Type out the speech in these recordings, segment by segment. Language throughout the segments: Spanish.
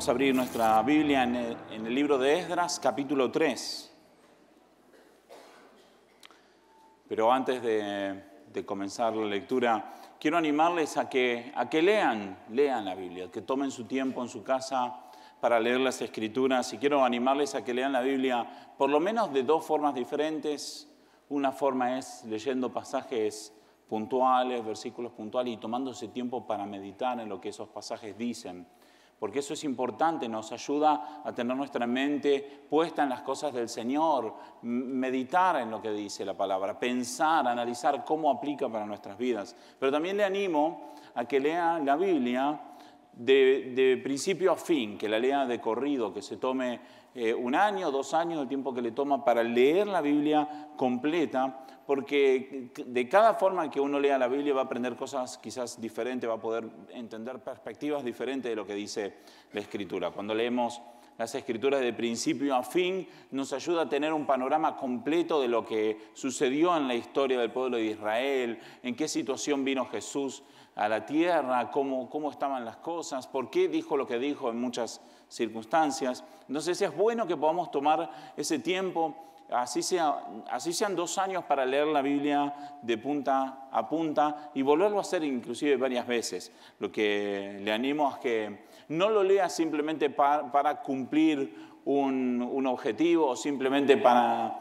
Vamos a abrir nuestra Biblia en el, libro de Esdras, capítulo 3. Pero antes de, de comenzar la lectura, quiero animarles a que, a que lean, lean la Biblia, que tomen su tiempo en su casa para leer las escrituras y quiero animarles a que lean la Biblia por lo menos de dos formas diferentes. Una forma es leyendo pasajes puntuales, versículos puntuales y tomándose tiempo para meditar en lo que esos pasajes dicen porque eso es importante, nos ayuda a tener nuestra mente puesta en las cosas del Señor, meditar en lo que dice la palabra, pensar, analizar cómo aplica para nuestras vidas. Pero también le animo a que lea la Biblia de, principio a fin, que la lea de corrido, que se tome eh, un año, dos años, el tiempo que le toma para leer la Biblia completa, porque de cada forma que uno lea la Biblia va a aprender cosas quizás diferentes, va a poder entender perspectivas diferentes de lo que dice la Escritura. Cuando leemos las Escrituras de principio a fin, nos ayuda a tener un panorama completo de lo que sucedió en la historia del pueblo de Israel, en qué situación vino Jesús a la tierra, cómo, cómo estaban las cosas, por qué dijo lo que dijo en muchas circunstancias. Entonces es bueno que podamos tomar ese tiempo, así, sea, así sean dos años para leer la Biblia de punta a punta y volverlo a hacer inclusive varias veces. Lo que le animo es que no lo lea simplemente para, cumplir un, objetivo o simplemente para,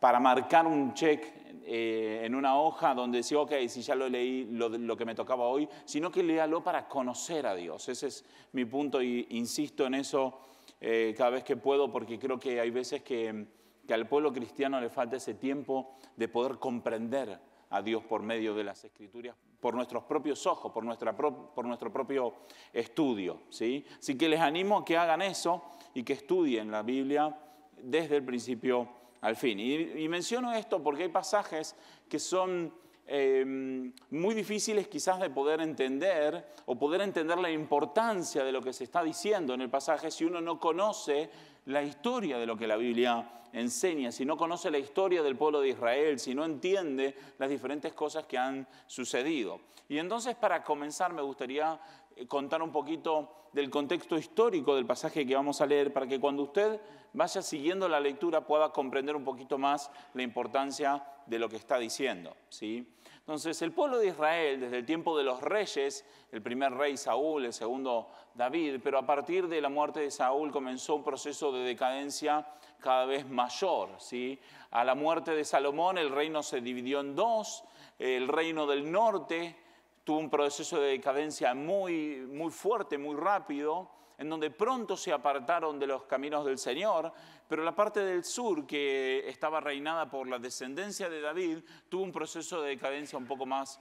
para marcar un check eh, en una hoja donde decía, ok, si ya lo leí lo, que me tocaba hoy, sino que léalo para conocer a Dios. Ese es mi punto y insisto en eso eh, cada vez que puedo porque creo que hay veces que, al pueblo cristiano le falta ese tiempo de poder comprender a Dios por medio de las escrituras, por nuestros propios ojos, por, nuestra por nuestro propio estudio. ¿sí? Así que les animo a que hagan eso y que estudien la Biblia desde el principio al fin. Y, menciono esto porque hay pasajes que son em, muy difíciles quizás de poder entender o poder entender la importancia de lo que se está diciendo en el pasaje si uno no conoce la historia de lo que la Biblia enseña, si no conoce la historia del pueblo de Israel, si no entiende las diferentes cosas que han sucedido. Y entonces para comenzar me gustaría eh, contar un poquito del contexto histórico del pasaje que vamos a leer para que cuando usted vaya siguiendo la lectura pueda comprender un poquito más la importancia de lo que está diciendo. ¿sí? Entonces, el pueblo de Israel, desde el tiempo de los reyes, el primer rey Saúl, el segundo David, pero a partir de la muerte de Saúl comenzó un proceso de decadencia cada vez mayor. ¿sí? A la muerte de Salomón el reino se dividió en dos, el reino del norte, tuvo un proceso de decadencia muy, muy fuerte, muy rápido, en donde pronto se apartaron de los caminos del Señor, pero la parte del sur que estaba reinada por la descendencia de David tuvo un proceso de decadencia un poco más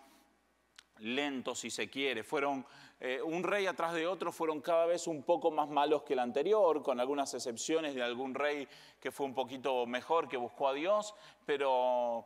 lento, si se quiere. Fueron eh, un rey atrás de otro, fueron cada vez un poco más malos que el anterior, con algunas excepciones de algún rey que fue un poquito mejor, que buscó a Dios, pero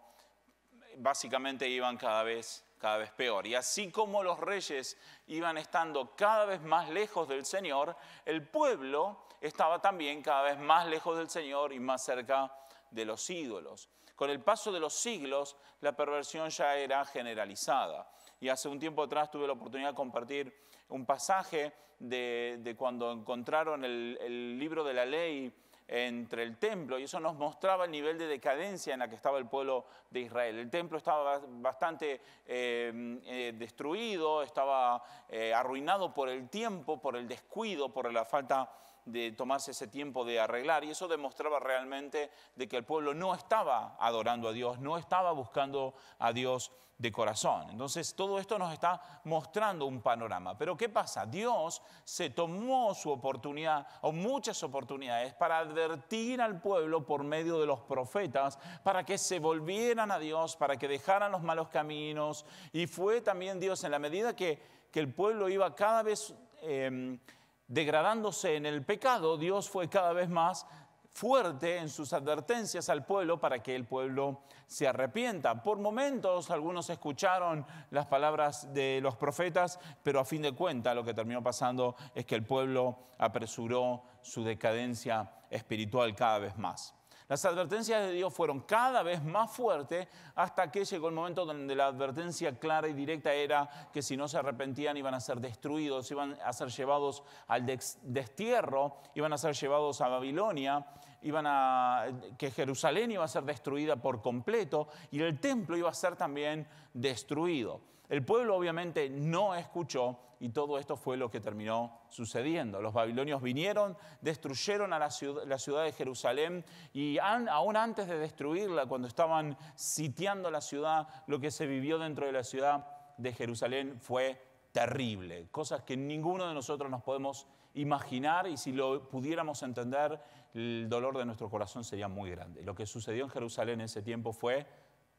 básicamente iban cada vez cada vez peor. Y así como los reyes iban estando cada vez más lejos del Señor, el pueblo estaba también cada vez más lejos del Señor y más cerca de los ídolos. Con el paso de los siglos, la perversión ya era generalizada. Y hace un tiempo atrás tuve la oportunidad de compartir un pasaje de, cuando encontraron el, el libro de la ley entre el templo y eso nos mostraba el nivel de decadencia en la que estaba el pueblo de Israel. El templo estaba bastante em, eh, destruido, estaba eh, arruinado por el tiempo, por el descuido, por la falta de de tomarse ese tiempo de arreglar y eso demostraba realmente de que el pueblo no estaba adorando a Dios, no estaba buscando a Dios de corazón. Entonces todo esto nos está mostrando un panorama. Pero ¿qué pasa? Dios se tomó su oportunidad o muchas oportunidades para advertir al pueblo por medio de los profetas para que se volvieran a Dios, para que dejaran los malos caminos y fue también Dios en la medida que, que el pueblo iba cada vez... Em, degradándose en el pecado, Dios fue cada vez más fuerte en sus advertencias al pueblo para que el pueblo se arrepienta. Por momentos algunos escucharon las palabras de los profetas, pero a fin de cuentas lo que terminó pasando es que el pueblo apresuró su decadencia espiritual cada vez más. Las advertencias de Dios fueron cada vez más fuertes hasta que llegó el momento donde la advertencia clara y directa era que si no se arrepentían iban a ser destruidos, iban a ser llevados al destierro, iban a ser llevados a Babilonia, iban a, que Jerusalén iba a ser destruida por completo y el templo iba a ser también destruido. El pueblo obviamente no escuchó y todo esto fue lo que terminó sucediendo. Los babilonios vinieron, destruyeron a la ciudad, de Jerusalén y aún antes de destruirla, cuando estaban sitiando la ciudad, lo que se vivió dentro de la ciudad de Jerusalén fue terrible. Cosas que ninguno de nosotros nos podemos imaginar y si lo pudiéramos entender, el dolor de nuestro corazón sería muy grande. Lo que sucedió en Jerusalén en ese tiempo fue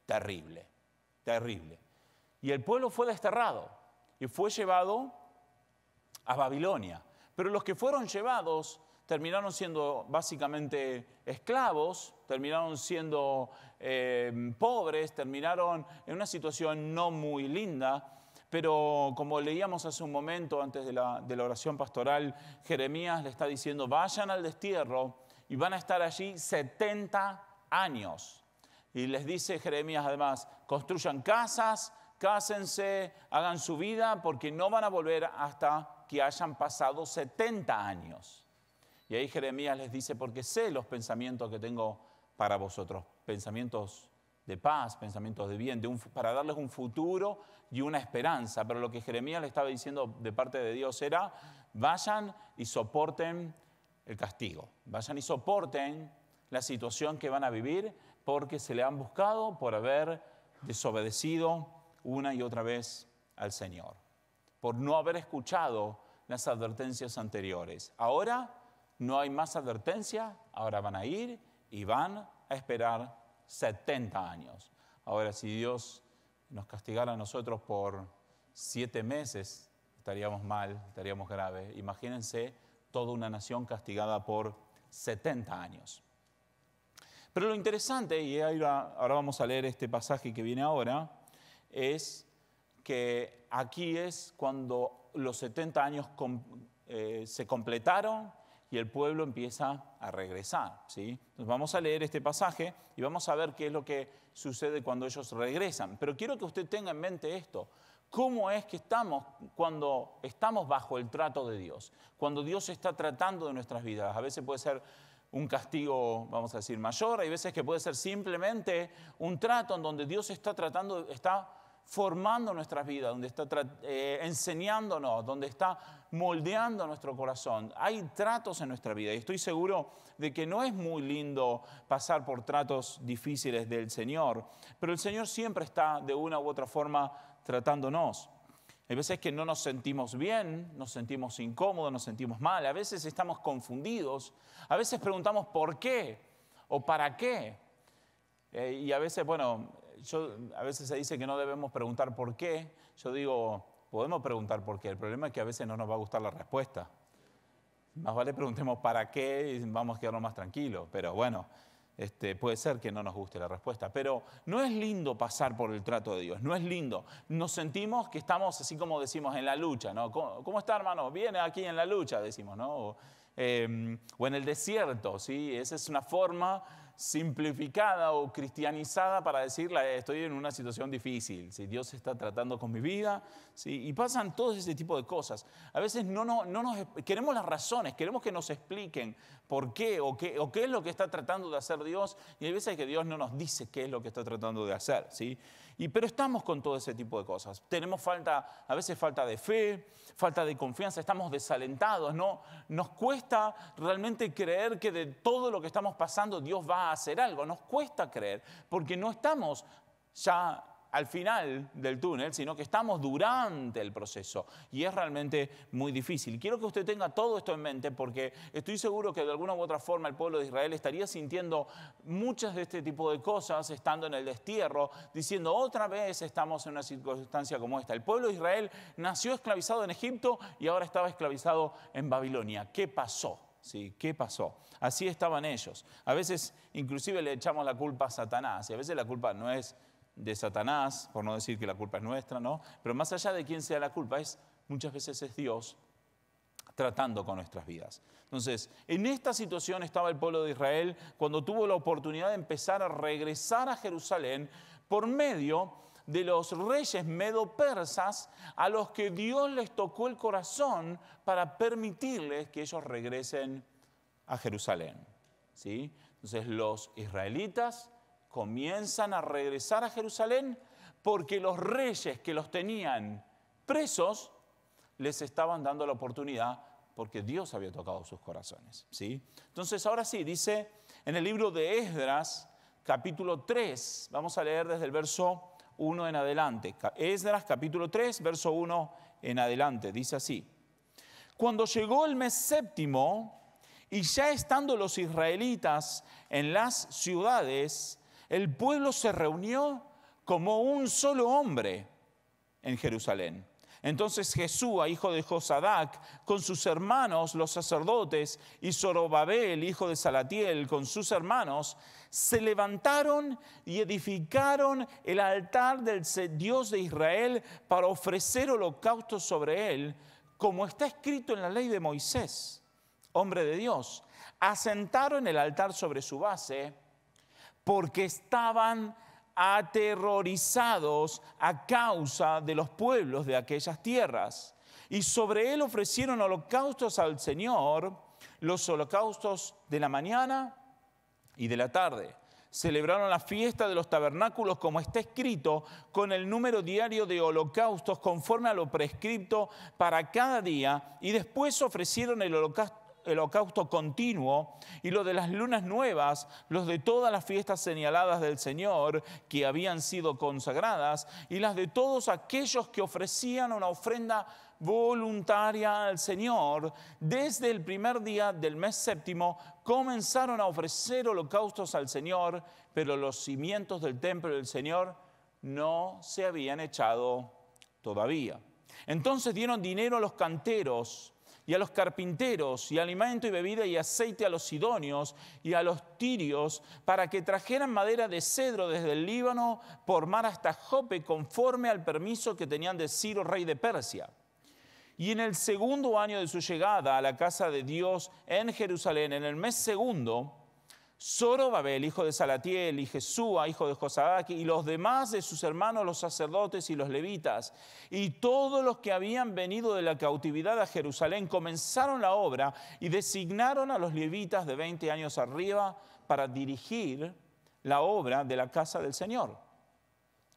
terrible, terrible. Y el pueblo fue desterrado fue llevado a Babilonia. Pero los que fueron llevados terminaron siendo básicamente esclavos, terminaron siendo eh, pobres, terminaron en una situación no muy linda. Pero como leíamos hace un momento antes de la, de la oración pastoral, Jeremías le está diciendo, vayan al destierro y van a estar allí 70 años. Y les dice Jeremías además, construyan casas, cásense, hagan su vida, porque no van a volver hasta que hayan pasado 70 años. Y ahí Jeremías les dice, porque sé los pensamientos que tengo para vosotros, pensamientos de paz, pensamientos de bien, de un, para darles un futuro y una esperanza. Pero lo que Jeremías le estaba diciendo de parte de Dios era, vayan y soporten el castigo, vayan y soporten la situación que van a vivir porque se le han buscado por haber desobedecido una y otra vez al Señor por no haber escuchado las advertencias anteriores. Ahora no hay más advertencia, ahora van a ir y van a esperar 70 años. Ahora si Dios nos castigara a nosotros por siete meses, estaríamos mal, estaríamos graves. Imagínense toda una nación castigada por 70 años. Pero lo interesante, y ahora vamos a leer este pasaje que viene ahora, es que aquí es cuando los 70 años eh, se completaron y el pueblo empieza a regresar. ¿sí? vamos a leer este pasaje y vamos a ver qué es lo que sucede cuando ellos regresan. Pero quiero que usted tenga en mente esto. ¿Cómo es que estamos cuando estamos bajo el trato de Dios? Cuando Dios está tratando de nuestras vidas. A veces puede ser un castigo, vamos a decir, mayor. Hay veces que puede ser simplemente un trato en donde Dios está tratando, está formando nuestras vidas, donde está eh, enseñándonos, donde está moldeando nuestro corazón. Hay tratos en nuestra vida y estoy seguro de que no es muy lindo pasar por tratos difíciles del Señor, pero el Señor siempre está de una u otra forma tratándonos. Hay veces que no nos sentimos bien, nos sentimos incómodos, nos sentimos mal, a veces estamos confundidos, a veces preguntamos por qué o para qué. Eh, y a veces, bueno, yo, a veces se dice que no debemos preguntar por qué. Yo digo, podemos preguntar por qué. El problema es que a veces no nos va a gustar la respuesta. Más vale preguntemos para qué y vamos a quedarnos más tranquilos. Pero bueno, este, puede ser que no nos guste la respuesta. Pero no es lindo pasar por el trato de Dios, no es lindo. Nos sentimos que estamos así como decimos en la lucha, ¿no? ¿Cómo, está hermano? Viene aquí en la lucha, decimos, ¿no? Em, o en el desierto. ¿sí? Esa es una forma simplificada o cristianizada para decirle, eh, estoy en una situación difícil, si Dios está tratando con mi vida, ¿sí? y pasan todos ese tipo de cosas. A veces no, no, no queremos las razones, queremos que nos expliquen por qué o, qué o qué es lo que está tratando de hacer Dios, y hay veces que Dios no nos dice qué es lo que está tratando de hacer. ¿sí? Y, pero estamos con todo ese tipo de cosas. Tenemos falta, a veces falta de fe, falta de confianza, estamos desalentados, ¿no? Nos cuesta realmente creer que de todo lo que estamos pasando Dios va a hacer algo. Nos cuesta creer porque no estamos ya al final del túnel, sino que estamos durante el proceso y es realmente muy difícil. Quiero que usted tenga todo esto en mente porque estoy seguro que de alguna u otra forma el pueblo de Israel estaría sintiendo muchas de este tipo de cosas estando en el destierro, diciendo otra vez estamos en una circunstancia como esta. El pueblo de Israel nació esclavizado en Egipto y ahora estaba esclavizado en Babilonia. ¿Qué pasó? ¿sí? ¿Qué pasó? Así estaban ellos. A veces inclusive le echamos la culpa a Satanás y a veces la culpa no es de Satanás, por no decir que la culpa es nuestra, ¿no? Pero más allá de quién sea la culpa, es muchas veces es Dios tratando con nuestras vidas. Entonces, en esta situación estaba el pueblo de Israel cuando tuvo la oportunidad de empezar a regresar a Jerusalén por medio de los reyes medo-persas a los que Dios les tocó el corazón para permitirles que ellos regresen a Jerusalén. ¿sí? Entonces los israelitas comienzan a regresar a Jerusalén porque los reyes que los tenían presos les estaban dando la oportunidad porque Dios había tocado sus corazones. ¿sí? Entonces ahora sí, dice en el libro de Esdras, capítulo 3, vamos a leer desde el verso 1 en adelante. Esdras capítulo 3, verso 1 en adelante, dice así. Cuando llegó el mes séptimo, y ya estando los israelitas en las ciudades, el pueblo se reunió como un solo hombre en Jerusalén. Entonces Jesús, hijo de Josadac, con sus hermanos, los sacerdotes, y Zorobabel, hijo de Salatiel, con sus hermanos, se levantaron y edificaron el altar del Dios de Israel para ofrecer holocaustos sobre él, como está escrito en la ley de Moisés, hombre de Dios. Asentaron el altar sobre su base porque estaban aterrorizados a causa de los pueblos de aquellas tierras. Y sobre él ofrecieron holocaustos al Señor, los holocaustos de la mañana y de la tarde. Celebraron la fiesta de los tabernáculos como está escrito, con el número diario de holocaustos conforme a lo prescripto para cada día, y después ofrecieron el holocausto holocausto continuo y lo de las lunas nuevas, los de todas las fiestas señaladas del Señor que habían sido consagradas y las de todos aquellos que ofrecían una ofrenda voluntaria al Señor, desde el primer día del mes séptimo comenzaron a ofrecer holocaustos al Señor, pero los cimientos del templo del Señor no se habían echado todavía. Entonces dieron dinero a los canteros, y a los carpinteros, y alimento y bebida y aceite a los sidonios y a los tirios, para que trajeran madera de cedro desde el Líbano por mar hasta Jope, conforme al permiso que tenían de Ciro, rey de Persia. Y en el segundo año de su llegada a la casa de Dios en Jerusalén, en el mes segundo, Sorobabel, hijo de Salatiel, y Jesúa, hijo de Josadak, y los demás de sus hermanos los sacerdotes y los levitas, y todos los que habían venido de la cautividad a Jerusalén, comenzaron la obra y designaron a los levitas de 20 años arriba para dirigir la obra de la casa del Señor.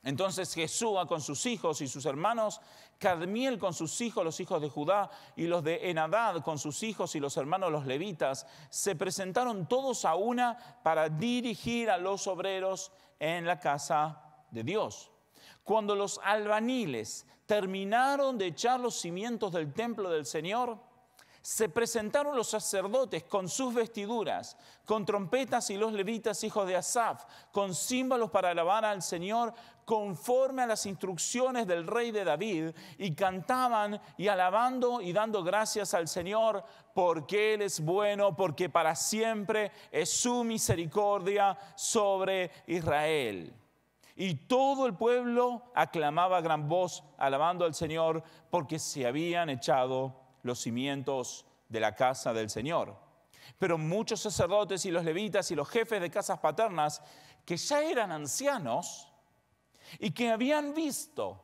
Entonces Jesúa con sus hijos y sus hermanos Cadmiel con sus hijos, los hijos de Judá, y los de Enadad con sus hijos y los hermanos los levitas, se presentaron todos a una para dirigir a los obreros en la casa de Dios. Cuando los albaniles terminaron de echar los cimientos del templo del Señor, se presentaron los sacerdotes con sus vestiduras, con trompetas y los levitas hijos de Asaf, con címbalos para alabar al Señor, conforme a las instrucciones del rey de David, y cantaban y alabando y dando gracias al Señor, porque Él es bueno, porque para siempre es su misericordia sobre Israel. Y todo el pueblo aclamaba a gran voz, alabando al Señor, porque se habían echado los cimientos de la casa del Señor. Pero muchos sacerdotes y los levitas y los jefes de casas paternas que ya eran ancianos y que habían visto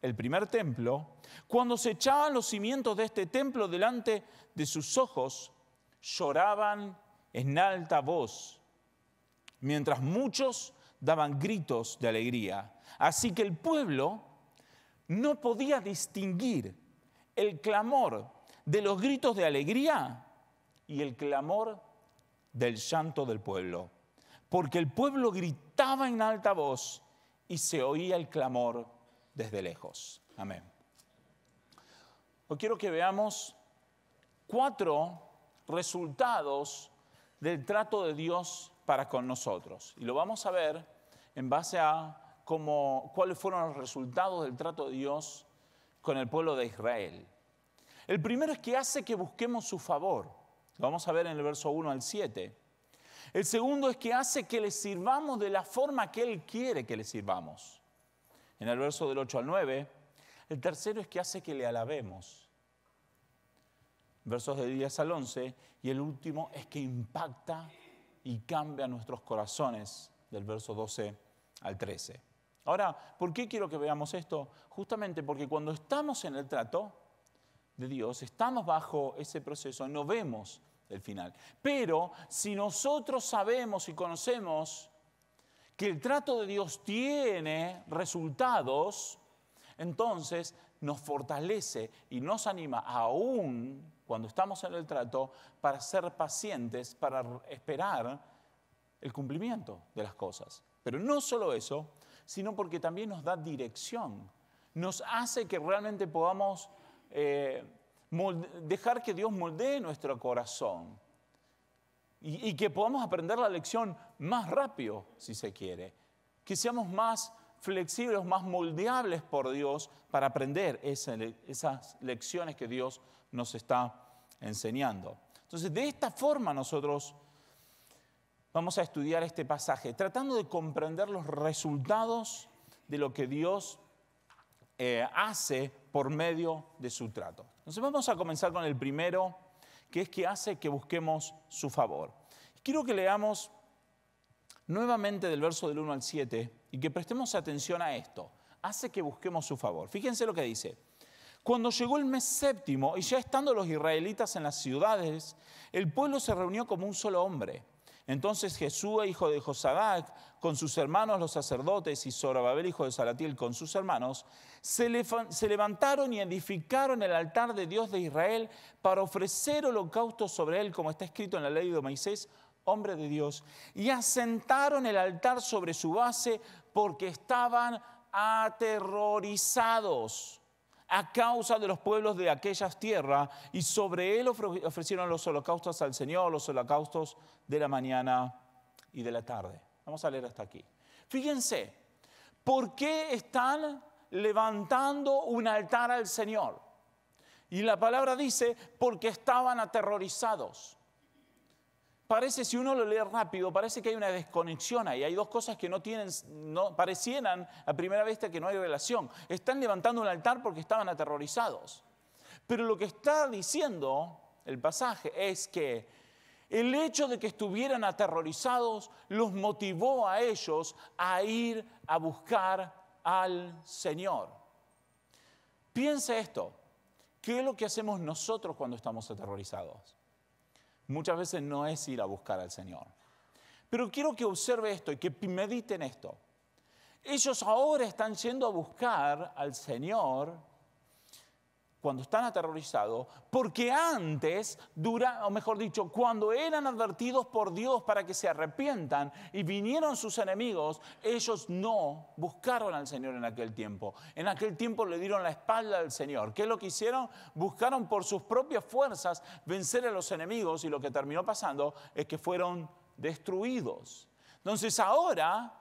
el primer templo, cuando se echaban los cimientos de este templo delante de sus ojos, lloraban en alta voz, mientras muchos daban gritos de alegría. Así que el pueblo no podía distinguir el clamor de los gritos de alegría y el clamor del llanto del pueblo. Porque el pueblo gritaba en alta voz y se oía el clamor desde lejos. Amén. Hoy quiero que veamos cuatro resultados del trato de Dios para con nosotros. Y lo vamos a ver en base a cuáles fueron los resultados del trato de Dios con el pueblo de Israel. El primero es que hace que busquemos su favor. Lo vamos a ver en el verso 1 al 7. El segundo es que hace que le sirvamos de la forma que Él quiere que le sirvamos. En el verso del 8 al 9. El tercero es que hace que le alabemos. Versos del 10 al 11. Y el último es que impacta y cambia nuestros corazones del verso 12 al 13. Ahora, ¿por qué quiero que veamos esto? Justamente porque cuando estamos en el trato de Dios, estamos bajo ese proceso, no vemos el final. Pero si nosotros sabemos y conocemos que el trato de Dios tiene resultados, entonces nos fortalece y nos anima aún cuando estamos en el trato para ser pacientes, para esperar el cumplimiento de las cosas. Pero no solo eso, sino porque también nos da dirección. Nos hace que realmente podamos eh, dejar que Dios moldee nuestro corazón y, que podamos aprender la lección más rápido, si se quiere. Que seamos más flexibles, más moldeables por Dios para aprender esas lecciones que Dios nos está enseñando. Entonces, de esta forma nosotros vamos a estudiar este pasaje, tratando de comprender los resultados de lo que Dios eh, hace por medio de su trato. Entonces vamos a comenzar con el primero, que es que hace que busquemos su favor. Quiero que leamos nuevamente del verso del 1 al 7 y que prestemos atención a esto. Hace que busquemos su favor. Fíjense lo que dice. Cuando llegó el mes séptimo y ya estando los israelitas en las ciudades, el pueblo se reunió como un solo hombre entonces Jesús, hijo de Josadac, con sus hermanos los sacerdotes, y Zorobabel, hijo de Salatiel, con sus hermanos, se, levantaron y edificaron el altar de Dios de Israel para ofrecer holocausto sobre él, como está escrito en la ley de Moisés, hombre de Dios, y asentaron el altar sobre su base porque estaban aterrorizados a causa de los pueblos de aquellas tierras, y sobre él ofrecieron los holocaustos al Señor, los holocaustos de la mañana y de la tarde. Vamos a leer hasta aquí. Fíjense, ¿por qué están levantando un altar al Señor? Y la palabra dice, porque estaban aterrorizados parece, si uno lo lee rápido, parece que hay una desconexión ahí. Hay dos cosas que no tienen, no, parecieran a primera vista que no hay relación. Están levantando un altar porque estaban aterrorizados. Pero lo que está diciendo el pasaje es que el hecho de que estuvieran aterrorizados los motivó a ellos a ir a buscar al Señor. Piensa esto, ¿qué es lo que hacemos nosotros cuando estamos aterrorizados? muchas veces no es ir a buscar al Señor. Pero quiero que observe esto y que mediten esto. Ellos ahora están yendo a buscar al Señor cuando están aterrorizados, porque antes, dura, o mejor dicho, cuando eran advertidos por Dios para que se arrepientan y vinieron sus enemigos, ellos no buscaron al Señor en aquel tiempo. En aquel tiempo le dieron la espalda al Señor. ¿Qué es lo que hicieron? Buscaron por sus propias fuerzas vencer a los enemigos y lo que terminó pasando es que fueron destruidos. Entonces ahora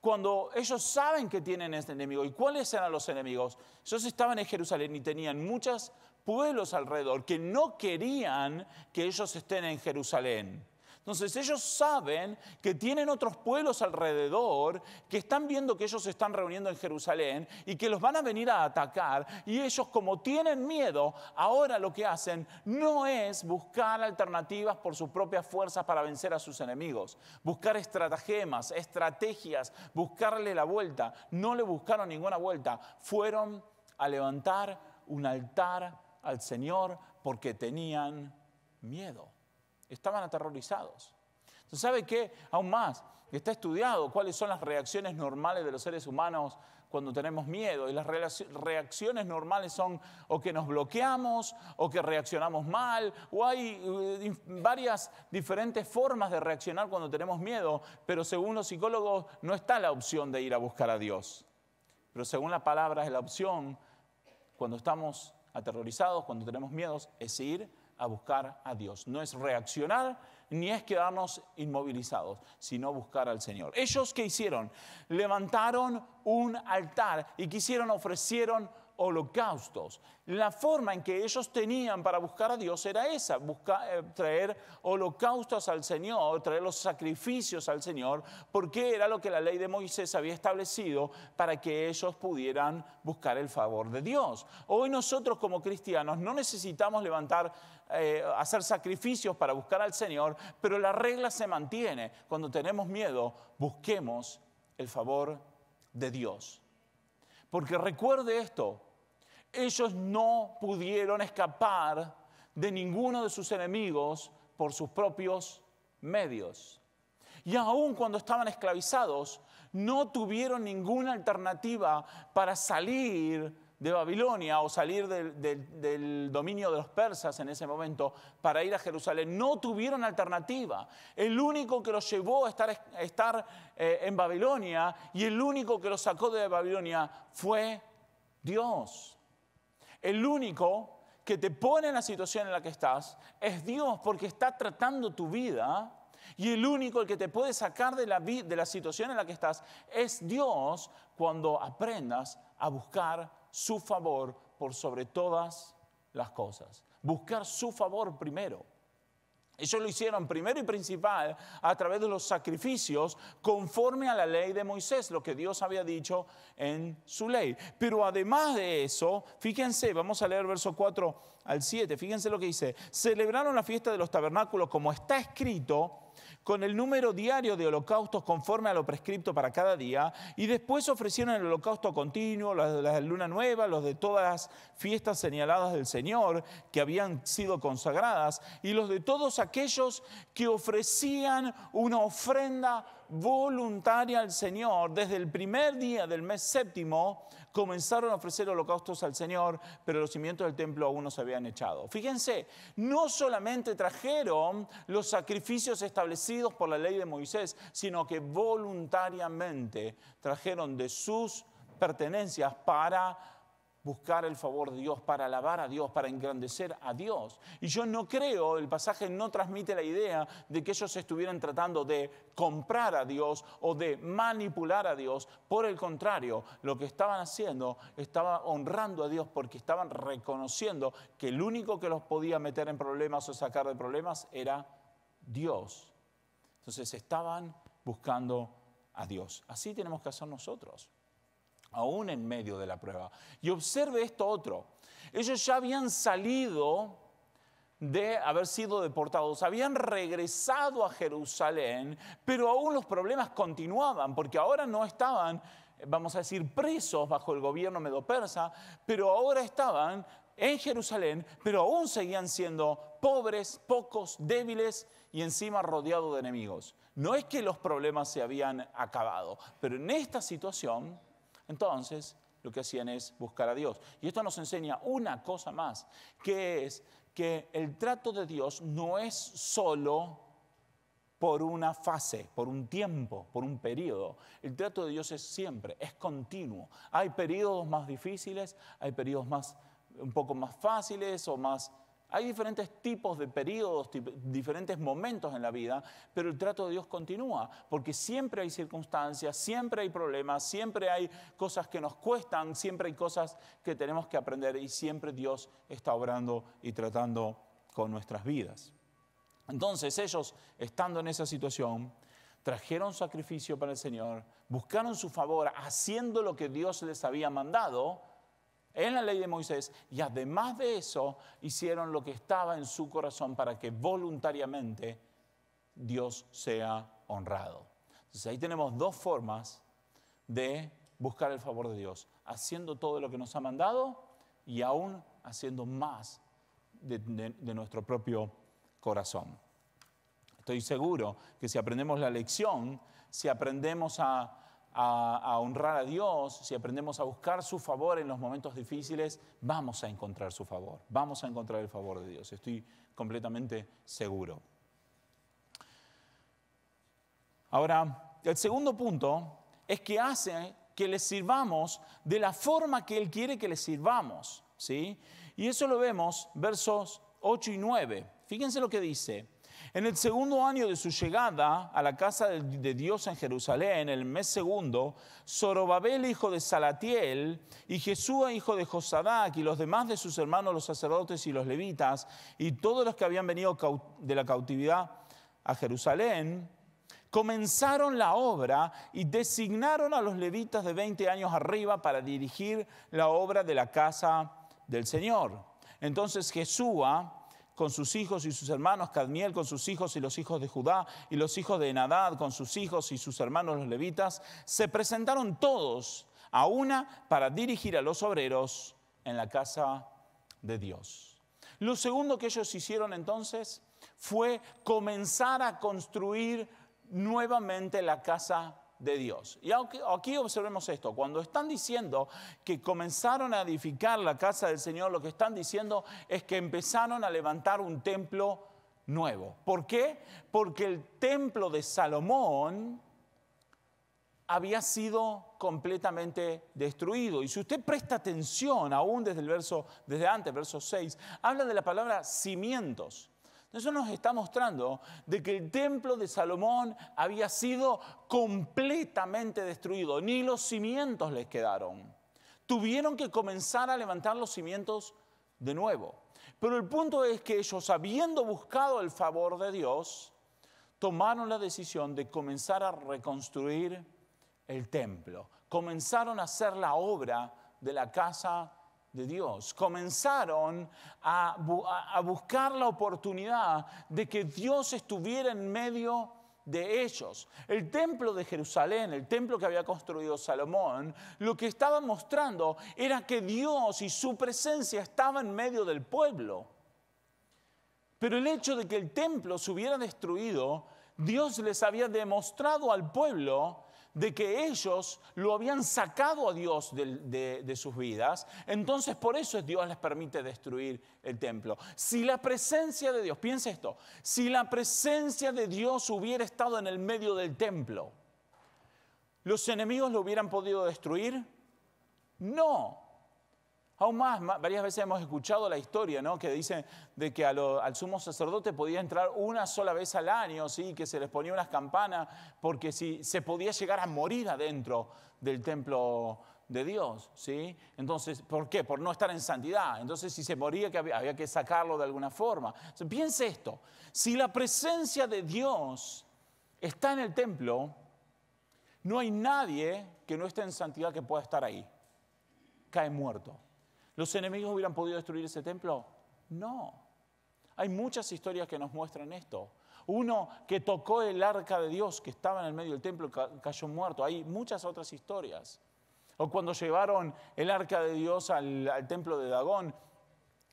cuando ellos saben que tienen este enemigo. ¿Y cuáles eran los enemigos? Ellos estaban en Jerusalén y tenían muchos pueblos alrededor que no querían que ellos estén en Jerusalén. Entonces ellos saben que tienen otros pueblos alrededor, que están viendo que ellos se están reuniendo en Jerusalén y que los van a venir a atacar. Y ellos como tienen miedo, ahora lo que hacen no es buscar alternativas por sus propias fuerzas para vencer a sus enemigos, buscar estratagemas, estrategias, buscarle la vuelta. No le buscaron ninguna vuelta, fueron a levantar un altar al Señor porque tenían miedo. Estaban aterrorizados. Entonces, ¿sabe qué? Aún más, está estudiado cuáles son las reacciones normales de los seres humanos cuando tenemos miedo. Y las reacciones normales son o que nos bloqueamos o que reaccionamos mal, o hay eh, varias diferentes formas de reaccionar cuando tenemos miedo, pero según los psicólogos no está la opción de ir a buscar a Dios. Pero según la palabra es la opción, cuando estamos aterrorizados, cuando tenemos miedos, es ir a buscar a Dios. No es reaccionar ni es quedarnos inmovilizados, sino buscar al Señor. Ellos que hicieron? Levantaron un altar y quisieron, ofrecieron holocaustos. La forma en que ellos tenían para buscar a Dios era esa, eh, traer holocaustos al Señor, traer los sacrificios al Señor, porque era lo que la ley de Moisés había establecido para que ellos pudieran buscar el favor de Dios. Hoy nosotros como cristianos no necesitamos levantar eh, hacer sacrificios para buscar al Señor, pero la regla se mantiene. Cuando tenemos miedo, busquemos el favor de Dios. Porque recuerde esto, ellos no pudieron escapar de ninguno de sus enemigos por sus propios medios. Y aun cuando estaban esclavizados, no tuvieron ninguna alternativa para salir de Babilonia o salir del, dominio de los persas en ese momento para ir a Jerusalén. No tuvieron alternativa. El único que los llevó a estar, eh, en Babilonia y el único que los sacó de Babilonia fue Dios. El único que te pone en la situación en la que estás es Dios porque está tratando tu vida y el único el que te puede sacar de la, de la situación en la que estás es Dios cuando aprendas a buscar su favor por sobre todas las cosas. Buscar su favor primero. Ellos lo hicieron primero y principal a través de los sacrificios conforme a la ley de Moisés, lo que Dios había dicho en su ley. Pero además de eso, fíjense, vamos a leer verso 4 al 7, fíjense lo que dice, celebraron la fiesta de los tabernáculos como está escrito con el número diario de holocaustos conforme a lo prescripto para cada día, y después ofrecieron el holocausto continuo, los de la luna nueva, los de todas las fiestas señaladas del Señor que habían sido consagradas, y los de todos aquellos que ofrecían una ofrenda voluntaria al Señor. Desde el primer día del mes séptimo comenzaron a ofrecer holocaustos al Señor, pero los cimientos del templo aún no se habían echado. Fíjense, no solamente trajeron los sacrificios establecidos por la ley de Moisés, sino que voluntariamente trajeron de sus pertenencias para buscar el favor de Dios, para alabar a Dios, para engrandecer a Dios. Y yo no creo, el pasaje no transmite la idea de que ellos estuvieran tratando de comprar a Dios o de manipular a Dios. Por el contrario, lo que estaban haciendo estaba honrando a Dios porque estaban reconociendo que el único que los podía meter en problemas o sacar de problemas era Dios. Entonces estaban buscando a Dios. Así tenemos que hacer nosotros aún en medio de la prueba. Y observe esto otro. Ellos ya habían salido de haber sido deportados, habían regresado a Jerusalén, pero aún los problemas continuaban, porque ahora no estaban, vamos a decir, presos bajo el gobierno medo-persa, pero ahora estaban en Jerusalén, pero aún seguían siendo pobres, pocos, débiles y encima rodeados de enemigos. No es que los problemas se habían acabado, pero en esta situación entonces, lo que hacían es buscar a Dios. Y esto nos enseña una cosa más, que es que el trato de Dios no es solo por una fase, por un tiempo, por un periodo. El trato de Dios es siempre, es continuo. Hay periodos más difíciles, hay periodos más, un poco más fáciles o más hay diferentes tipos de periodos, diferentes momentos en la vida, pero el trato de Dios continúa, porque siempre hay circunstancias, siempre hay problemas, siempre hay cosas que nos cuestan, siempre hay cosas que tenemos que aprender y siempre Dios está obrando y tratando con nuestras vidas. Entonces ellos, estando en esa situación, trajeron sacrificio para el Señor, buscaron su favor haciendo lo que Dios les había mandado, en la ley de Moisés y además de eso hicieron lo que estaba en su corazón para que voluntariamente Dios sea honrado. Entonces ahí tenemos dos formas de buscar el favor de Dios, haciendo todo lo que nos ha mandado y aún haciendo más de, nuestro propio corazón. Estoy seguro que si aprendemos la lección, si aprendemos a a, honrar a Dios, si aprendemos a buscar su favor en los momentos difíciles, vamos a encontrar su favor, vamos a encontrar el favor de Dios, estoy completamente seguro. Ahora, el segundo punto es que hace que le sirvamos de la forma que Él quiere que le sirvamos, ¿sí? Y eso lo vemos versos 8 y 9. Fíjense lo que dice. En el segundo año de su llegada a la casa de Dios en Jerusalén, en el mes segundo, Zorobabel, hijo de Salatiel, y Jesúa, hijo de Josadac, y los demás de sus hermanos, los sacerdotes y los levitas, y todos los que habían venido de la cautividad a Jerusalén, comenzaron la obra y designaron a los levitas de 20 años arriba para dirigir la obra de la casa del Señor. Entonces Jesúa con sus hijos y sus hermanos, Cadmiel con sus hijos y los hijos de Judá, y los hijos de Enadad con sus hijos y sus hermanos los levitas, se presentaron todos a una para dirigir a los obreros en la casa de Dios. Lo segundo que ellos hicieron entonces fue comenzar a construir nuevamente la casa y aquí observemos esto, cuando están diciendo que comenzaron a edificar la casa del Señor, lo que están diciendo es que empezaron a levantar un templo nuevo. ¿Por qué? Porque el templo de Salomón había sido completamente destruido. Y si usted presta atención, aún desde el verso, desde antes, verso 6, habla de la palabra cimientos. Eso nos está mostrando de que el templo de Salomón había sido completamente destruido, ni los cimientos les quedaron. Tuvieron que comenzar a levantar los cimientos de nuevo. Pero el punto es que ellos, habiendo buscado el favor de Dios, tomaron la decisión de comenzar a reconstruir el templo. Comenzaron a hacer la obra de la casa de Dios. Comenzaron a, buscar la oportunidad de que Dios estuviera en medio de ellos. El templo de Jerusalén, el templo que había construido Salomón, lo que estaba mostrando era que Dios y su presencia estaba en medio del pueblo. Pero el hecho de que el templo se hubiera destruido, Dios les había demostrado al pueblo de que ellos lo habían sacado a Dios de, sus vidas, entonces por eso Dios les permite destruir el templo. Si la presencia de Dios, piensa esto, si la presencia de Dios hubiera estado en el medio del templo, ¿los enemigos lo hubieran podido destruir? No, Aún más, varias veces hemos escuchado la historia, ¿no? Que dice de que al sumo sacerdote podía entrar una sola vez al año, ¿sí? Que se les ponía unas campanas, porque si se podía llegar a morir adentro del templo de Dios, ¿sí? Entonces, ¿por qué? Por no estar en santidad. Entonces, si se moría, había, que sacarlo de alguna forma. piense esto: si la presencia de Dios está en el templo, no hay nadie que no esté en santidad que pueda estar ahí. Cae muerto. ¿Los enemigos hubieran podido destruir ese templo? No. Hay muchas historias que nos muestran esto. Uno que tocó el arca de Dios que estaba en el medio del templo cayó muerto. Hay muchas otras historias. O cuando llevaron el arca de Dios al, templo de Dagón,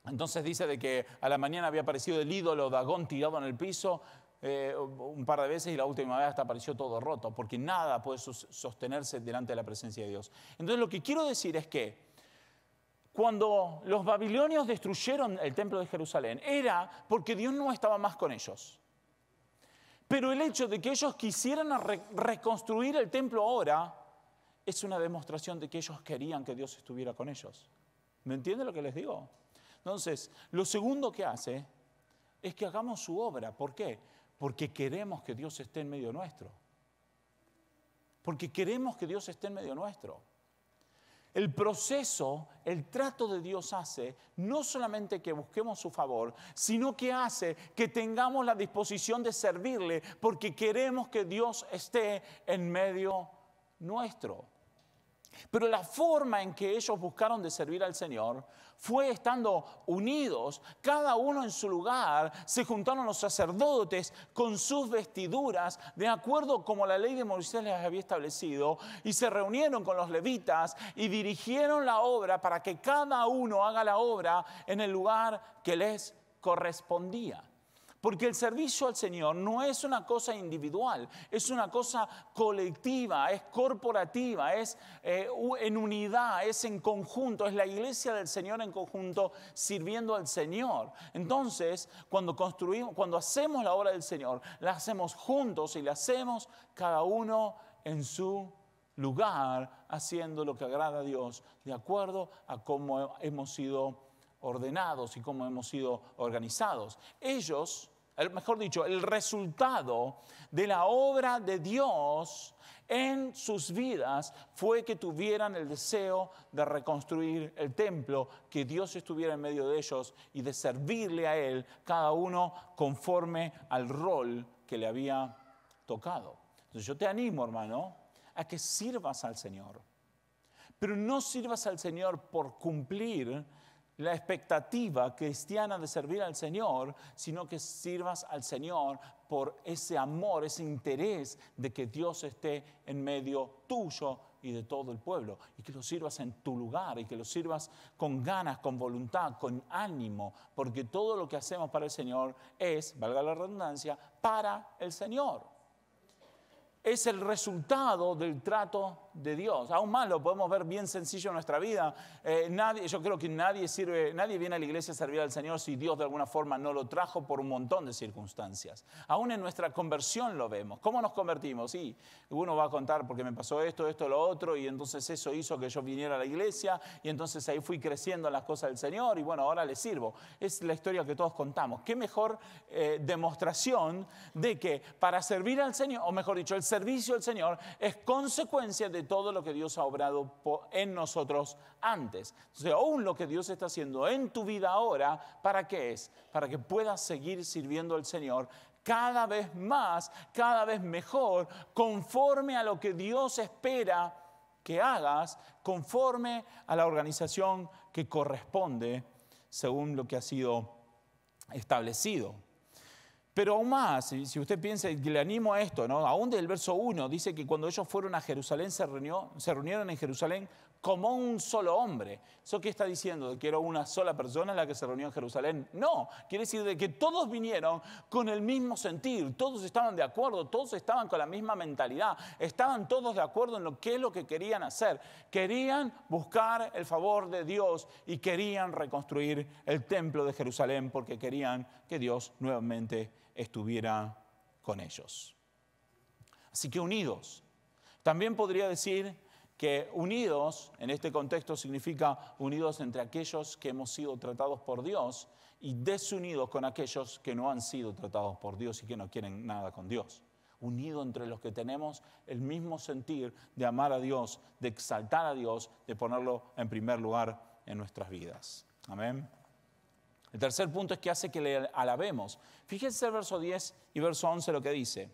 entonces dice de que a la mañana había aparecido el ídolo Dagón tirado en el piso eh, un par de veces y la última vez hasta apareció todo roto, porque nada puede sostenerse delante de la presencia de Dios. Entonces lo que quiero decir es que cuando los babilonios destruyeron el templo de Jerusalén, era porque Dios no estaba más con ellos. Pero el hecho de que ellos quisieran reconstruir el templo ahora es una demostración de que ellos querían que Dios estuviera con ellos. ¿Me entiende lo que les digo? Entonces, lo segundo que hace es que hagamos su obra. ¿Por qué? Porque queremos que Dios esté en medio nuestro. Porque queremos que Dios esté en medio nuestro. El proceso, el trato de Dios hace no solamente que busquemos su favor, sino que hace que tengamos la disposición de servirle porque queremos que Dios esté en medio nuestro. Pero la forma en que ellos buscaron de servir al Señor fue estando unidos, cada uno en su lugar, se juntaron los sacerdotes con sus vestiduras, de acuerdo como la ley de Moisés les había establecido, y se reunieron con los levitas y dirigieron la obra para que cada uno haga la obra en el lugar que les correspondía. Porque el servicio al Señor no es una cosa individual, es una cosa colectiva, es corporativa, es eh, en unidad, es en conjunto, es la iglesia del Señor en conjunto sirviendo al Señor. Entonces, cuando construimos, cuando hacemos la obra del Señor, la hacemos juntos y la hacemos cada uno en su lugar, haciendo lo que agrada a Dios, de acuerdo a cómo hemos sido ordenados y cómo hemos sido organizados. Ellos mejor dicho, el resultado de la obra de Dios en sus vidas fue que tuvieran el deseo de reconstruir el templo, que Dios estuviera en medio de ellos y de servirle a Él, cada uno conforme al rol que le había tocado. Entonces yo te animo, hermano, a que sirvas al Señor. Pero no sirvas al Señor por cumplir la expectativa cristiana de servir al Señor, sino que sirvas al Señor por ese amor, ese interés de que Dios esté en medio tuyo y de todo el pueblo, y que lo sirvas en tu lugar, y que lo sirvas con ganas, con voluntad, con ánimo, porque todo lo que hacemos para el Señor es, valga la redundancia, para el Señor es el resultado del trato de Dios. Aún más lo podemos ver bien sencillo en nuestra vida. Eh, nadie, yo creo que nadie sirve, nadie viene a la iglesia a servir al Señor si Dios de alguna forma no lo trajo por un montón de circunstancias. Aún en nuestra conversión lo vemos. ¿Cómo nos convertimos? Sí, uno va a contar porque me pasó esto, esto, lo otro, y entonces eso hizo que yo viniera a la iglesia, y entonces ahí fui creciendo en las cosas del Señor, y bueno, ahora le sirvo. Es la historia que todos contamos. ¿Qué mejor eh, demostración de que para servir al Señor, o mejor dicho, el servicio al Señor es consecuencia de todo lo que Dios ha obrado en nosotros antes. Entonces, aún lo que Dios está haciendo en tu vida ahora, ¿para qué es? Para que puedas seguir sirviendo al Señor cada vez más, cada vez mejor, conforme a lo que Dios espera que hagas, conforme a la organización que corresponde, según lo que ha sido establecido. Pero aún más, si usted piensa, y le animo a esto, ¿no? aún del verso 1, dice que cuando ellos fueron a Jerusalén se, reunieron en Jerusalén como un solo hombre. ¿Eso qué está diciendo? ¿Que era una sola persona la que se reunió en Jerusalén? No, quiere decir de que todos vinieron con el mismo sentir, todos estaban de acuerdo, todos estaban con la misma mentalidad, estaban todos de acuerdo en lo que es lo que querían hacer. Querían buscar el favor de Dios y querían reconstruir el templo de Jerusalén porque querían que Dios nuevamente estuviera con ellos. Así que unidos. También podría decir que unidos, en este contexto, significa unidos entre aquellos que hemos sido tratados por Dios y desunidos con aquellos que no han sido tratados por Dios y que no quieren nada con Dios. Unido entre los que tenemos el mismo sentir de amar a Dios, de exaltar a Dios, de ponerlo en primer lugar en nuestras vidas. Amén. El tercer punto es que hace que le alabemos. Fíjense el verso 10 y verso 11 lo que dice.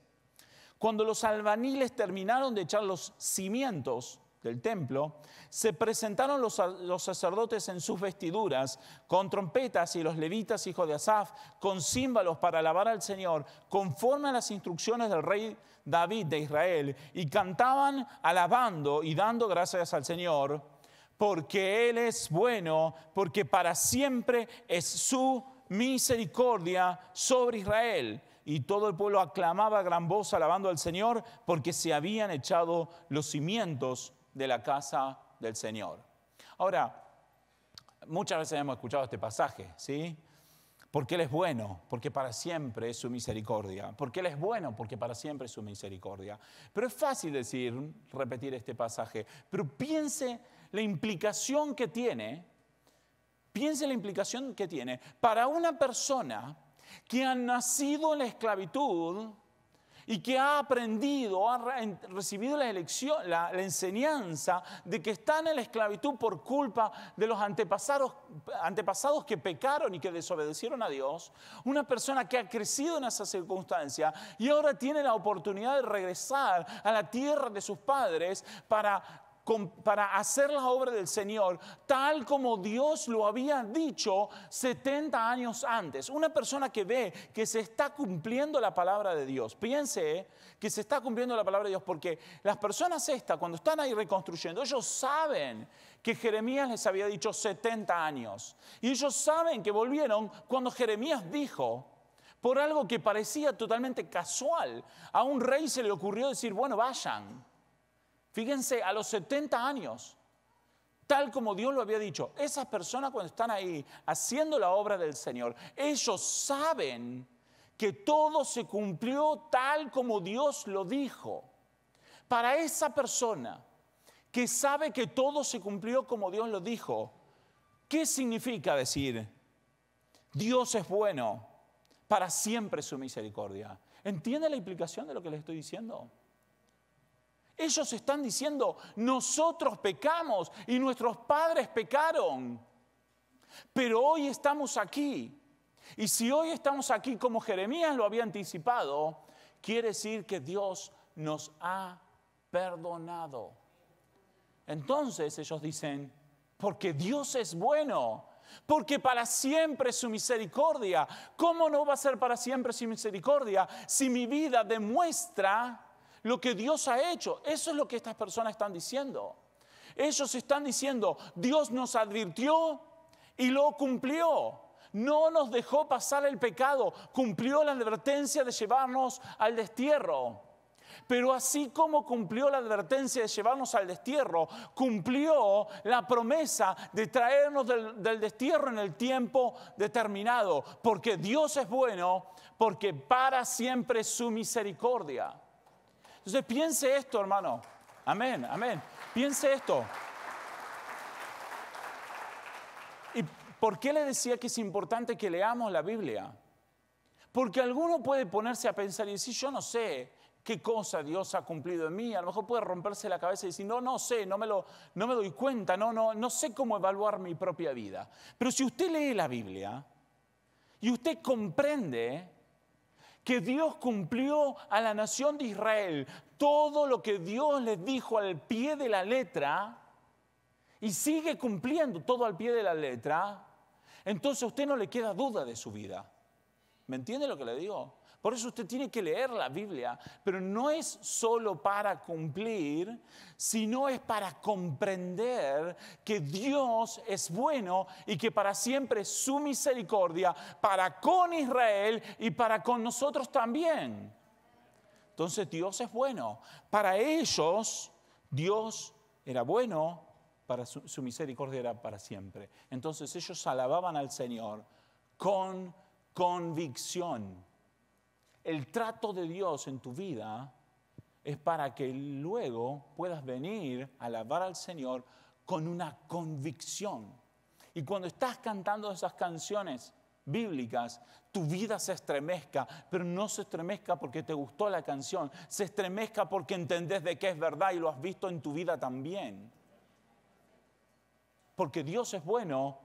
Cuando los albaniles terminaron de echar los cimientos del templo, se presentaron los, los, sacerdotes en sus vestiduras, con trompetas y los levitas, hijos de Asaf, con címbalos para alabar al Señor, conforme a las instrucciones del rey David de Israel, y cantaban alabando y dando gracias al Señor porque Él es bueno, porque para siempre es su misericordia sobre Israel. Y todo el pueblo aclamaba a gran voz alabando al Señor, porque se habían echado los cimientos de la casa del Señor. Ahora, muchas veces hemos escuchado este pasaje, ¿sí? Porque Él es bueno, porque para siempre es su misericordia. Porque Él es bueno, porque para siempre es su misericordia. Pero es fácil decir, repetir este pasaje. Pero piense la implicación que tiene, piense la implicación que tiene para una persona que ha nacido en la esclavitud y que ha aprendido, ha recibido la, enseñanza de que está en la esclavitud por culpa de los antepasados, antepasados que pecaron y que desobedecieron a Dios, una persona que ha crecido en esa circunstancia y ahora tiene la oportunidad de regresar a la tierra de sus padres para para hacer la obra del Señor, tal como Dios lo había dicho 70 años antes. Una persona que ve que se está cumpliendo la palabra de Dios, piense eh, que se está cumpliendo la palabra de Dios, porque las personas estas, cuando están ahí reconstruyendo, ellos saben que Jeremías les había dicho 70 años. Y ellos saben que volvieron cuando Jeremías dijo, por algo que parecía totalmente casual, a un rey se le ocurrió decir, bueno, vayan. Fíjense, a los 70 años, tal como Dios lo había dicho, esas personas cuando están ahí haciendo la obra del Señor, ellos saben que todo se cumplió tal como Dios lo dijo. Para esa persona que sabe que todo se cumplió como Dios lo dijo, ¿qué significa decir, Dios es bueno, para siempre su misericordia? ¿Entiende la implicación de lo que le estoy diciendo? Ellos están diciendo, nosotros pecamos y nuestros padres pecaron. Pero hoy estamos aquí. Y si hoy estamos aquí como Jeremías lo había anticipado, quiere decir que Dios nos ha perdonado. Entonces ellos dicen, porque Dios es bueno, porque para siempre su misericordia. ¿Cómo no va a ser para siempre su misericordia si mi vida demuestra lo que Dios ha hecho. Eso es lo que estas personas están diciendo. Ellos están diciendo, Dios nos advirtió y lo cumplió. No nos dejó pasar el pecado, cumplió la advertencia de llevarnos al destierro. Pero así como cumplió la advertencia de llevarnos al destierro, cumplió la promesa de traernos del, destierro en el tiempo determinado, porque Dios es bueno, porque para siempre su misericordia. Entonces piense esto, hermano. Amén, amén. Piense esto. ¿Y por qué le decía que es importante que leamos la Biblia? Porque alguno puede ponerse a pensar y decir, yo no sé qué cosa Dios ha cumplido en mí. A lo mejor puede romperse la cabeza y decir, no, no sé, no me, lo, no me doy cuenta, no, no, no sé cómo evaluar mi propia vida. Pero si usted lee la Biblia y usted comprende que Dios cumplió a la nación de Israel todo lo que Dios les dijo al pie de la letra y sigue cumpliendo todo al pie de la letra, entonces a usted no le queda duda de su vida. ¿Me entiende lo que le digo? Por eso usted tiene que leer la Biblia, pero no es solo para cumplir, sino es para comprender que Dios es bueno y que para siempre su misericordia para con Israel y para con nosotros también. Entonces Dios es bueno. Para ellos Dios era bueno, para su, su misericordia era para siempre. Entonces ellos alababan al Señor con convicción el trato de Dios en tu vida es para que luego puedas venir a alabar al Señor con una convicción. Y cuando estás cantando esas canciones bíblicas, tu vida se estremezca, pero no se estremezca porque te gustó la canción, se estremezca porque entendés de qué es verdad y lo has visto en tu vida también. Porque Dios es bueno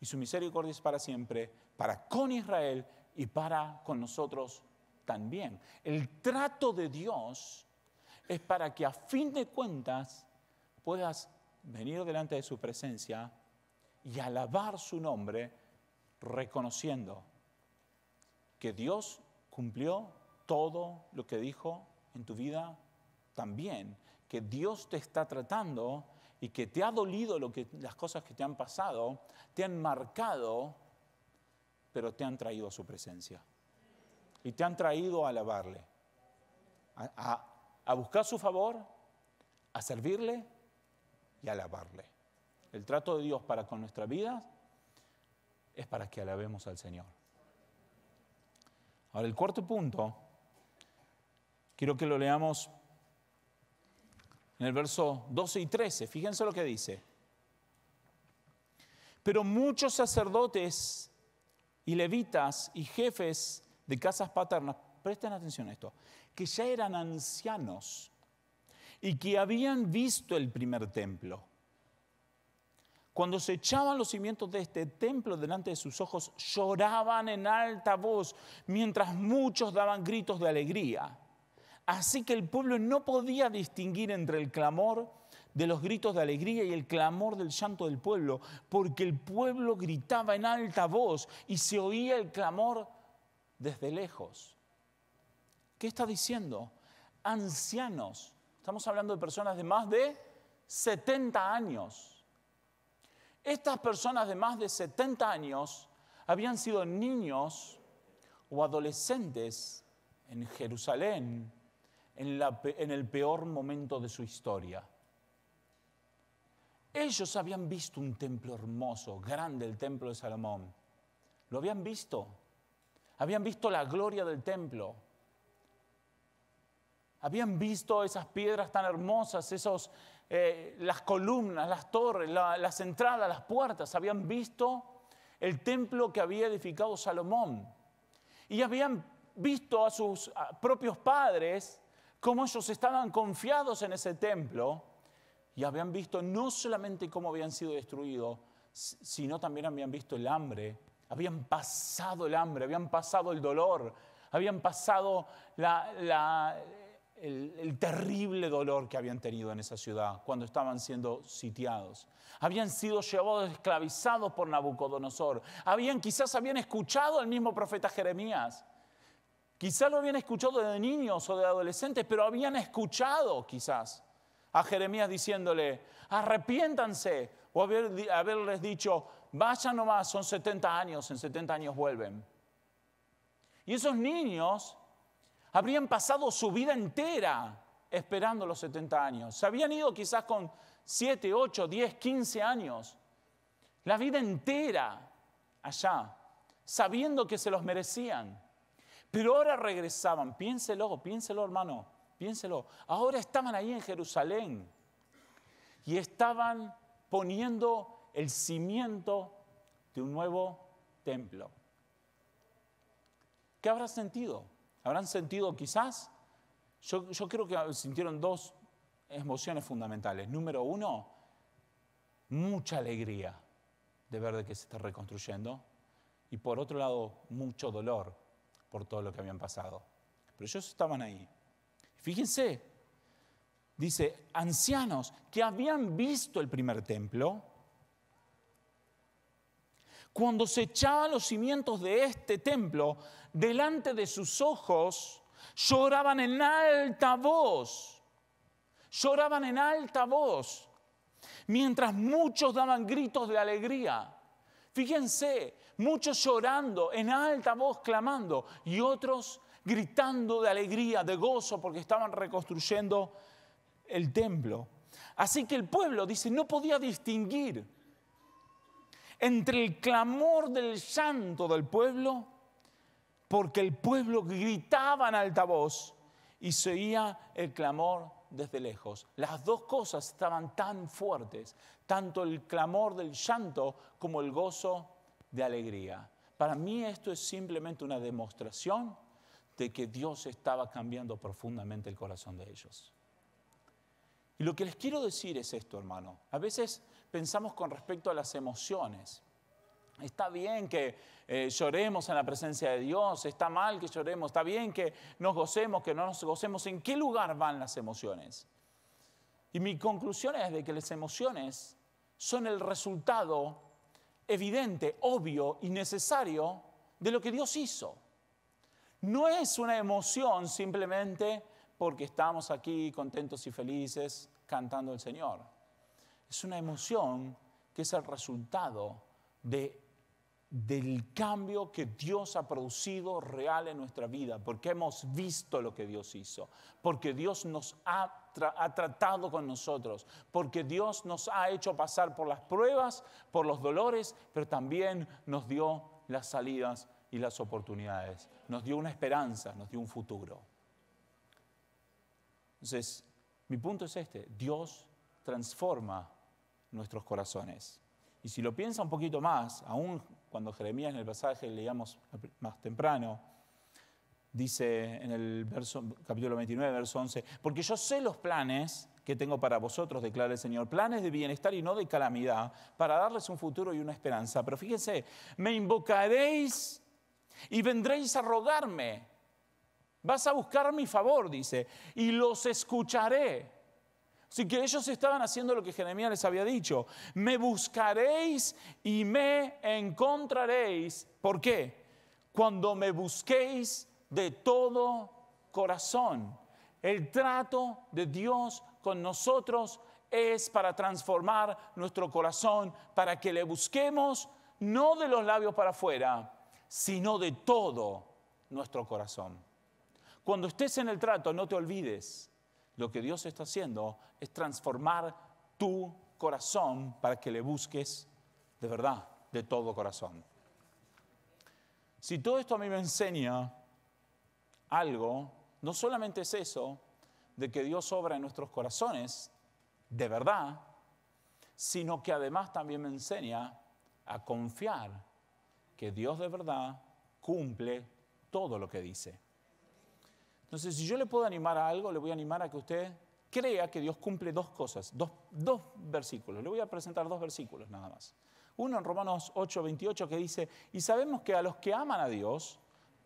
y su misericordia es para siempre, para con Israel y para con nosotros también. El trato de Dios es para que a fin de cuentas puedas venir delante de su presencia y alabar su nombre reconociendo que Dios cumplió todo lo que dijo en tu vida también, que Dios te está tratando y que te ha dolido lo que, las cosas que te han pasado, te han marcado pero te han traído a su presencia. Y te han traído a alabarle, a, buscar su favor, a servirle y a alabarle. El trato de Dios para con nuestra vida es para que alabemos al Señor. Ahora, el cuarto punto, quiero que lo leamos en el verso 12 y 13. Fíjense lo que dice. Pero muchos sacerdotes y levitas y jefes de casas paternas, presten atención a esto, que ya eran ancianos y que habían visto el primer templo. Cuando se echaban los cimientos de este templo delante de sus ojos, lloraban en alta voz, mientras muchos daban gritos de alegría. Así que el pueblo no podía distinguir entre el clamor de los gritos de alegría y el clamor del llanto del pueblo, porque el pueblo gritaba en alta voz y se oía el clamor desde lejos. ¿Qué está diciendo? Ancianos, estamos hablando de personas de más de 70 años. Estas personas de más de 70 años habían sido niños o adolescentes en Jerusalén en, en, el peor momento de su historia. Ellos habían visto un templo hermoso, grande, el templo de Salomón. Lo habían visto. Habían visto la gloria del templo. Habían visto esas piedras tan hermosas, esos, eh, las columnas, las torres, las entradas, las puertas. Habían visto el templo que había edificado Salomón. Y habían visto a sus propios padres cómo ellos estaban confiados en ese templo y habían visto no solamente cómo habían sido destruidos, sino también habían visto el hambre, habían pasado el hambre, habían pasado el dolor, habían pasado el, el, terrible dolor que habían tenido en esa ciudad cuando estaban siendo sitiados. Habían sido llevados esclavizados por Nabucodonosor. Habían, quizás habían escuchado al mismo profeta Jeremías. Quizás lo habían escuchado de niños o de adolescentes, pero habían escuchado quizás a Jeremías diciéndole, arrepiéntanse, o haberles dicho, vayan nomás, son 70 años, en 70 años vuelven. Y esos niños habrían pasado su vida entera esperando los 70 años. Se habían ido quizás con 7, 8, 10, 15 años. La vida entera allá, sabiendo que se los merecían. Pero ahora regresaban. Piénselo, piénselo hermano piénselo, ahora estaban ahí en Jerusalén y estaban poniendo el cimiento de un nuevo templo. ¿Qué habrán sentido? ¿Habrán sentido quizás? Yo, yo creo que sintieron dos emociones fundamentales. Número uno, mucha alegría de ver de que se está reconstruyendo y por otro lado mucho dolor por todo lo que habían pasado. Pero ellos estaban ahí. Fíjense, dice, ancianos que habían visto el primer templo, cuando se echaban los cimientos de este templo, delante de sus ojos, lloraban en alta voz, lloraban en alta voz, mientras muchos daban gritos de alegría. Fíjense, muchos llorando, en alta voz clamando, y otros gritando de alegría, de gozo, porque estaban reconstruyendo el templo. Así que el pueblo, dice, no podía distinguir entre el clamor del llanto del pueblo, porque el pueblo gritaba en alta voz y se oía el clamor desde lejos. Las dos cosas estaban tan fuertes, tanto el clamor del llanto como el gozo de alegría. Para mí esto es simplemente una demostración de que Dios estaba cambiando profundamente el corazón de ellos. Y lo que les quiero decir es esto, hermano. A veces pensamos con respecto a las emociones. Está bien que eh, lloremos en la presencia de Dios, está mal que lloremos, está bien que nos gocemos, que no nos gocemos. ¿En qué lugar van las emociones? Y mi conclusión es de que las emociones son el resultado evidente, obvio y necesario de lo que Dios hizo. No es una emoción simplemente porque estamos aquí contentos y felices cantando al Señor. Es una emoción que es el resultado del cambio que Dios ha producido real en nuestra vida, porque hemos visto lo que Dios hizo, porque Dios nos ha, ha tratado con nosotros, porque Dios nos ha hecho pasar por las pruebas, por los dolores, pero también nos dio las salidas y las oportunidades. Nos dio una esperanza, nos dio un futuro. Entonces, mi punto es este, Dios transforma nuestros corazones. Y si lo piensa un poquito más, aún cuando Jeremías en el pasaje leíamos más temprano, dice en el verso, capítulo 29, verso 11, porque yo sé los planes que tengo para vosotros, declara el Señor, planes de bienestar y no de calamidad, para darles un futuro y una esperanza. Pero fíjense, me invocaréis y vendréis a rogarme. Vas a buscar mi favor, dice, y los escucharé. Así que ellos estaban haciendo lo que Jeremías les había dicho. Me buscaréis y me encontraréis. ¿Por qué? Cuando me busquéis de todo corazón. El trato de Dios con nosotros es para transformar nuestro corazón, para que le busquemos no de los labios para afuera, sino de todo nuestro corazón. Cuando estés en el trato, no te olvides, lo que Dios está haciendo es transformar tu corazón para que le busques de verdad, de todo corazón. Si todo esto a mí me enseña algo, no solamente es eso, de que Dios obra en nuestros corazones, de verdad, sino que además también me enseña a confiar que Dios de verdad cumple todo lo que dice. Entonces, si yo le puedo animar a algo, le voy a animar a que usted crea que Dios cumple dos cosas, dos, versículos. Le voy a presentar dos versículos nada más. Uno en Romanos 8, 28 que dice, y sabemos que a los que aman a Dios,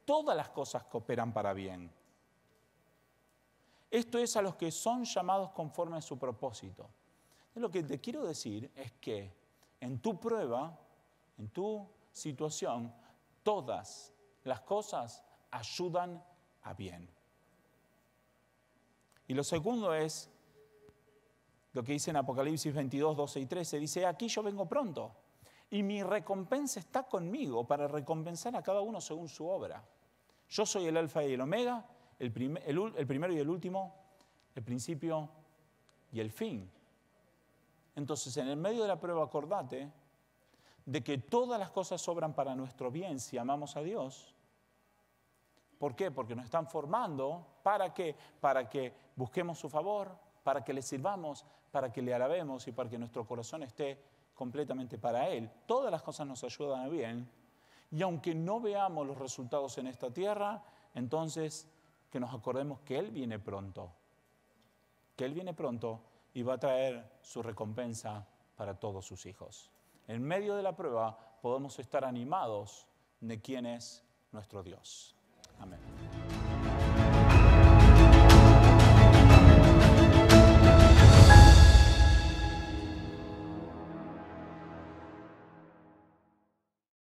todas las cosas cooperan para bien. Esto es a los que son llamados conforme a su propósito. Lo que te quiero decir es que en tu prueba, en tu situación, todas las cosas ayudan a bien. Y lo segundo es lo que dice en Apocalipsis 22, 12 y 13. Dice, aquí yo vengo pronto y mi recompensa está conmigo para recompensar a cada uno según su obra. Yo soy el alfa y el omega, el, primero y el último, el principio y el fin. Entonces, en el medio de la prueba, acordate de que todas las cosas sobran para nuestro bien si amamos a Dios. ¿Por qué? Porque nos están formando. ¿Para qué? Para que busquemos su favor, para que le sirvamos, para que le alabemos y para que nuestro corazón esté completamente para Él. Todas las cosas nos ayudan a bien. Y aunque no veamos los resultados en esta tierra, entonces que nos acordemos que Él viene pronto. Que Él viene pronto y va a traer su recompensa para todos sus hijos en medio de la prueba podemos estar animados de quién es nuestro Dios. Amén.